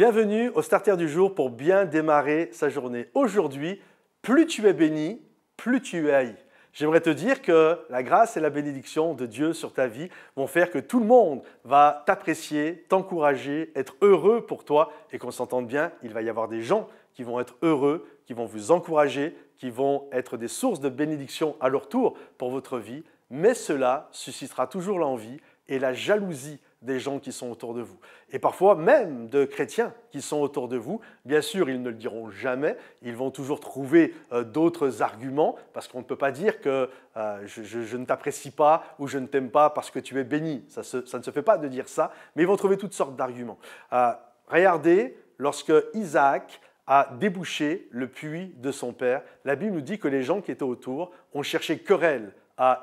Bienvenue au Starter du jour pour bien démarrer sa journée. Aujourd'hui, plus tu es béni, plus tu es J'aimerais te dire que la grâce et la bénédiction de Dieu sur ta vie vont faire que tout le monde va t'apprécier, t'encourager, être heureux pour toi et qu'on s'entende bien, il va y avoir des gens qui vont être heureux, qui vont vous encourager, qui vont être des sources de bénédiction à leur tour pour votre vie, mais cela suscitera toujours l'envie et la jalousie des gens qui sont autour de vous. Et parfois même de chrétiens qui sont autour de vous. Bien sûr, ils ne le diront jamais, ils vont toujours trouver euh, d'autres arguments, parce qu'on ne peut pas dire que euh, je, ne t'apprécie pas ou je ne t'aime pas parce que tu es béni. Ça, ne se fait pas de dire ça, mais ils vont trouver toutes sortes d'arguments. Euh, regardez, lorsque Isaac a débouché le puits de son père, la Bible nous dit que les gens qui étaient autour ont cherché querelle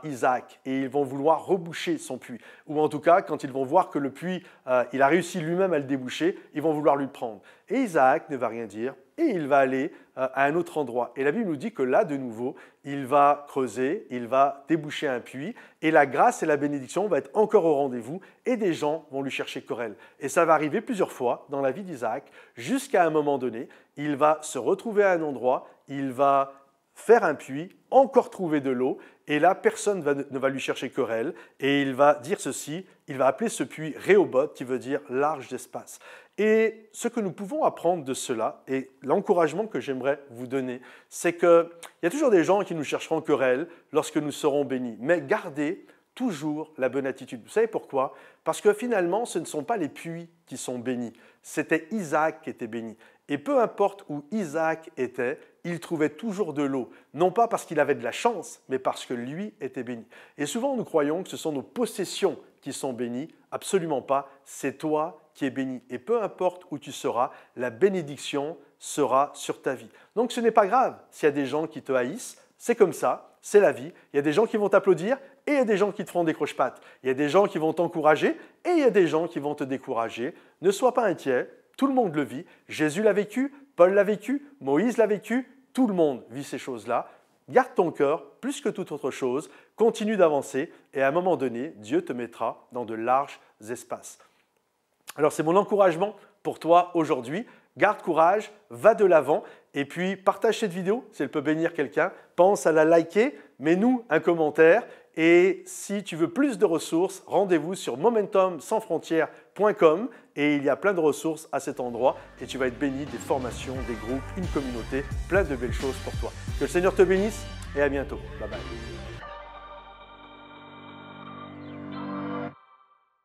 Isaac et ils vont vouloir reboucher son puits. Ou en tout cas, quand ils vont voir que le puits, euh, il a réussi lui-même à le déboucher, ils vont vouloir lui prendre. Et Isaac ne va rien dire et il va aller euh, à un autre endroit. Et la Bible nous dit que là, de nouveau, il va creuser, il va déboucher un puits et la grâce et la bénédiction va être encore au rendez-vous et des gens vont lui chercher querelle. Et ça va arriver plusieurs fois dans la vie d'Isaac jusqu'à un moment donné, il va se retrouver à un endroit, il va faire un puits, encore trouver de l'eau, et là, personne ne va lui chercher querelle, et il va dire ceci, il va appeler ce puits réobot, qui veut dire large d'espace. Et ce que nous pouvons apprendre de cela, et l'encouragement que j'aimerais vous donner, c'est qu'il y a toujours des gens qui nous chercheront querelle lorsque nous serons bénis. Mais gardez toujours la bonne attitude. Vous savez pourquoi Parce que finalement, ce ne sont pas les puits qui sont bénis. C'était Isaac qui était béni. Et peu importe où Isaac était, il trouvait toujours de l'eau, non pas parce qu'il avait de la chance, mais parce que lui était béni. Et souvent nous croyons que ce sont nos possessions qui sont bénies, absolument pas, c'est toi qui es béni. Et peu importe où tu seras, la bénédiction sera sur ta vie. Donc ce n'est pas grave s'il y a des gens qui te haïssent, c'est comme ça, c'est la vie. Il y a des gens qui vont t'applaudir et il y a des gens qui te feront des croche-pattes. Il y a des gens qui vont t'encourager et il y a des gens qui vont te décourager. Ne sois pas inquiet, tout le monde le vit. Jésus l'a vécu, Paul l'a vécu, Moïse l'a vécu, tout le monde vit ces choses-là. Garde ton cœur plus que toute autre chose, continue d'avancer et à un moment donné, Dieu te mettra dans de larges espaces. Alors c'est mon encouragement pour toi aujourd'hui. Garde courage, va de l'avant et puis partage cette vidéo si elle peut bénir quelqu'un. Pense à la liker, mets-nous un commentaire et si tu veux plus de ressources, rendez-vous sur momentumsansfrontières.com et il y a plein de ressources à cet endroit et tu vas être béni des formations, des groupes, une communauté, plein de belles choses pour toi. Que le Seigneur te bénisse et à bientôt. Bye bye.